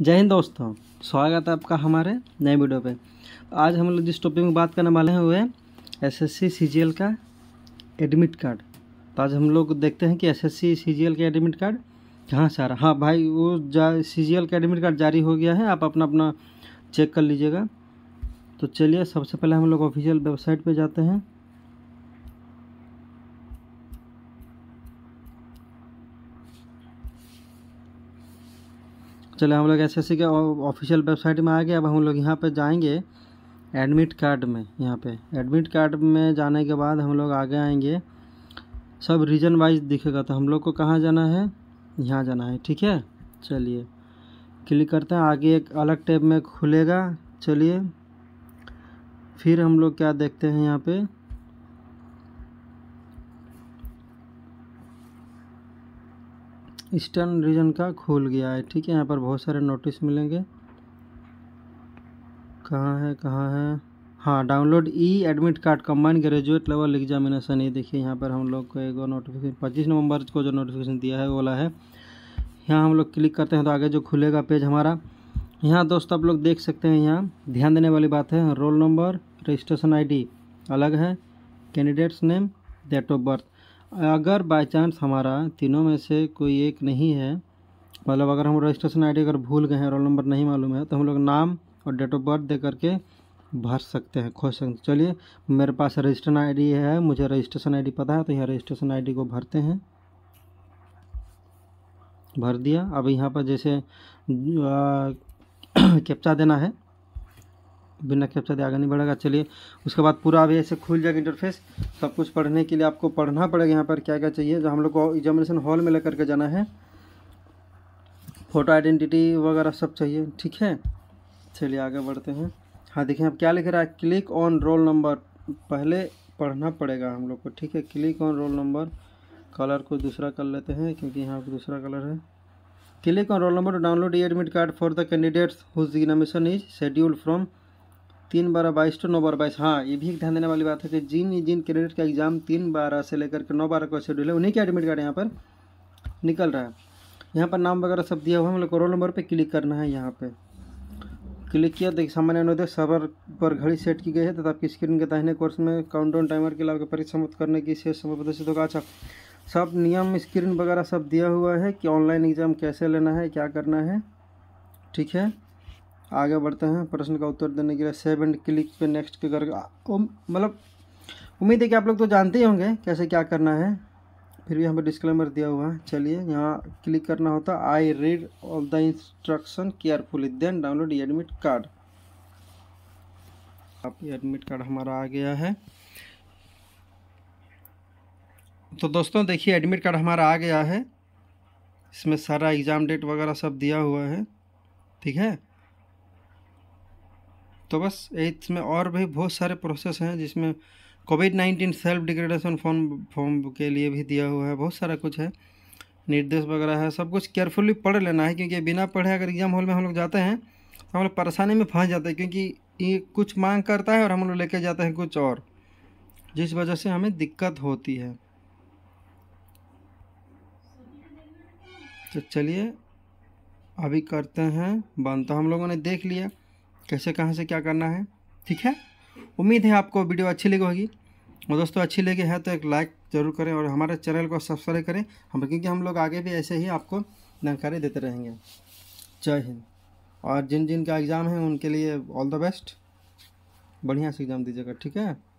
जय हिंद दोस्तों स्वागत है आपका हमारे नए वीडियो पे आज हम लोग जिस टॉपिक में बात करने वाले हैं वो है एसएससी सीजीएल का एडमिट कार्ड तो आज हम लोग देखते हैं कि एसएससी सीजीएल का एडमिट कार्ड कहाँ से आ रहा हाँ भाई वो जा सीजीएल का एडमिट कार्ड जारी हो गया है आप अपना अपना चेक कर लीजिएगा तो चलिए सबसे पहले हम लोग ऑफिशियल वेबसाइट पर जाते हैं चले हम लोग एस के ऑफिशियल वेबसाइट में आ गए अब हम लोग यहाँ पर जाएंगे एडमिट कार्ड में यहाँ पे एडमिट कार्ड में जाने के बाद हम लोग आगे आएंगे सब रीजन वाइज दिखेगा तो हम लोग को कहाँ जाना है यहाँ जाना है ठीक है चलिए क्लिक करते हैं आगे एक अलग टैब में खुलेगा चलिए फिर हम लोग क्या देखते हैं यहाँ पे ईस्टर्न रीजन का खोल गया है ठीक है यहाँ पर बहुत सारे नोटिस मिलेंगे कहाँ है कहाँ है हाँ download e admit card combined graduate level examination ये देखिए यहाँ पर हम लोग को एक नोटिफिकेशन पच्चीस नवंबर को जो नोटिफिकेशन दिया है वो वाला है यहाँ हम लोग क्लिक करते हैं तो आगे जो खुलेगा पेज हमारा यहाँ दोस्त आप लोग देख सकते हैं यहाँ ध्यान देने वाली बात है रोल नंबर रजिस्ट्रेशन आई अलग है candidates name date of birth अगर बाय चांस हमारा तीनों में से कोई एक नहीं है मतलब अगर हम रजिस्ट्रेशन आईडी अगर भूल गए हैं रोल नंबर नहीं मालूम है तो हम लोग नाम और डेट ऑफ बर्थ दे करके भर सकते हैं खोज सकते चलिए मेरे पास रजिस्ट्रेशन आईडी है मुझे रजिस्ट्रेशन आईडी पता है तो यहाँ रजिस्ट्रेशन आईडी को भरते हैं भर दिया अब यहाँ पर जैसे कैप्चा देना है बिना कैप्चा दे आगे नहीं बढ़ेगा चलिए उसके बाद पूरा अभी ऐसे खुल जाएगा इंटरफेस सब कुछ पढ़ने के लिए आपको पढ़ना पड़ेगा यहाँ पर क्या क्या चाहिए जो हम लोग को एग्जामिनेशन हॉल में लेकर के जाना है फ़ोटो आइडेंटिटी वगैरह सब चाहिए ठीक है चलिए आगे बढ़ते हैं हाँ देखिए अब क्या लिख रहा है क्लिक ऑन रोल नंबर पहले पढ़ना पड़ेगा हम लोग को ठीक है click on roll number colour को दूसरा कर लेते हैं क्योंकि यहाँ पर दूसरा कलर है click on roll number download download admit card for the candidates whose examination is scheduled from तीन बारह बाईस टू नौ बारह बाईस हाँ ये भी एक ध्यान देने वाली बात है कि जिन जिन कैंडिडेट का एग्ज़ाम तीन बारह से लेकर के नौ बारह का शेड्यूल है उन्हीं के एडमिट कार्ड यहाँ पर निकल रहा है यहाँ पर नाम वगैरह सब दिया हुआ है हम लोग को रोल नंबर पर क्लिक करना है यहाँ पर क्लिक किया देखिए सामान्य अनुदेश सर्वर पर घड़ी सेट की गई है तथा आपकी स्क्रीन के दाहिने कोर्स में काउंटडाउन टाइमर के लाभ के परीक्षा मुक्त करने की शेष समय प्रदर्शित होगा अच्छा सब नियम स्क्रीन वगैरह सब दिया हुआ है कि ऑनलाइन एग्ज़ाम कैसे लेना है क्या करना है ठीक है आगे बढ़ते हैं प्रश्न का उत्तर देने के लिए सेव एंड क्लिक पे नेक्स्ट के करके मतलब उम्मीद है कि आप लोग तो जानते ही होंगे कैसे क्या करना है फिर भी हमें डिस्क्लेमर दिया हुआ है चलिए यहाँ क्लिक करना होता I read all the instruction carefully then download admit card आप एडमिट कार्ड हमारा आ गया है तो दोस्तों देखिए एडमिट कार्ड हमारा आ गया है इसमें सारा एग्ज़ाम डेट वगैरह सब दिया हुआ है ठीक है तो बस इसमें और भी बहुत सारे प्रोसेस हैं जिसमें COVID nineteen self degradation form form के लिए भी दिया हुआ है बहुत सारा कुछ है निर्देश वगैरह है सब कुछ केयरफुली पढ़ लेना है क्योंकि बिना पढ़े अगर एग्ज़ाम हॉल में हम लोग जाते हैं तो हम लोग परेशानी में फंस जाते हैं क्योंकि ये कुछ मांग करता है और हम लोग लेके जाते हैं कुछ और जिस वजह से हमें दिक्कत होती है तो चलिए अभी करते हैं बंद तो हम लोगों ने देख लिया कैसे कहाँ से क्या करना है ठीक है उम्मीद है आपको वीडियो अच्छी लगी होगी और दोस्तों अच्छी लगी है तो एक लाइक ज़रूर करें और हमारे चैनल को सब्सक्राइब करें हम क्योंकि हम लोग आगे भी ऐसे ही आपको जानकारी देते रहेंगे जय हिंद और जिन जिन का एग्ज़ाम है उनके लिए ऑल द बेस्ट बढ़िया से एग्ज़ाम दीजिएगा ठीक है